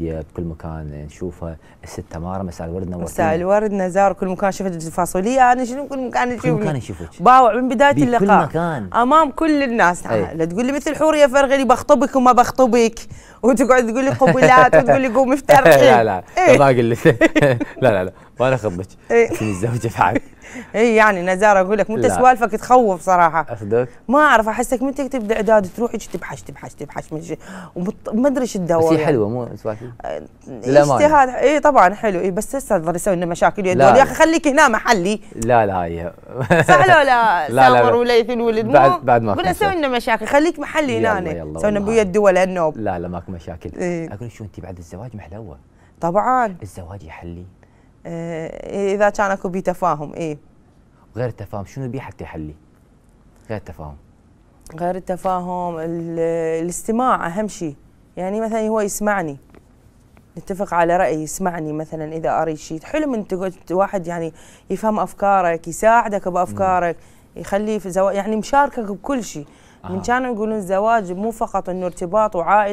بكل مكان نشوفها الست مارة مساء الورد نورتينا مساء الورد نزار كل مكان شفت الفاصولية أنا شنو كل مكان أشوفك كل مكان أشوفك باوع من بداية اللقاء بكل مكان أمام كل الناس لا تقول لي مثل حورية فرغلي بخطبك وما بخطبك وتقعد تقول لي قبلات وتقول لي قومي افترحي لا لا إيه. ما الراجل لا لا لا وانا اخبك لكن إيه. الزوجه بعد اي يعني نزار اقول لك انت سوالفك تخوف صراحه اصدق ما اعرف احسك من تكتب اعداد تروح تبحث تبحث تبحث من شيء وما ادري ايش الدواء بس هي حلوه مو سوالفك آه، اجتهاد اي طبعا حلو اي بس هسه تظل يسوي لنا مشاكل يا اخي خليك هنا محلي لا لا هي سهل ولا لا لا سامر وليث الولد بعد بعد ما قلنا سوي لنا مشاكل خليك محلي هنا سوي لنا بويا الدول النوب لا لا ماكو مشاكل إيه؟ اقول شو انت بعد الزواج محلوه طبعا الزواج يحلي إيه, إيه، اذا كان اكو بتفاهم تفاهم اي غير التفاهم شنو بيه حتى يحلي غير التفاهم غير التفاهم الاستماع اهم شيء يعني مثلا هو يسمعني نتفق على راي يسمعني مثلا اذا اريد شيء حلو من واحد يعني يفهم افكارك يساعدك بافكارك يخليه في زواج يعني مشاركك بكل شيء آه. من كانوا يقولون الزواج مو فقط انه ارتباط وعائله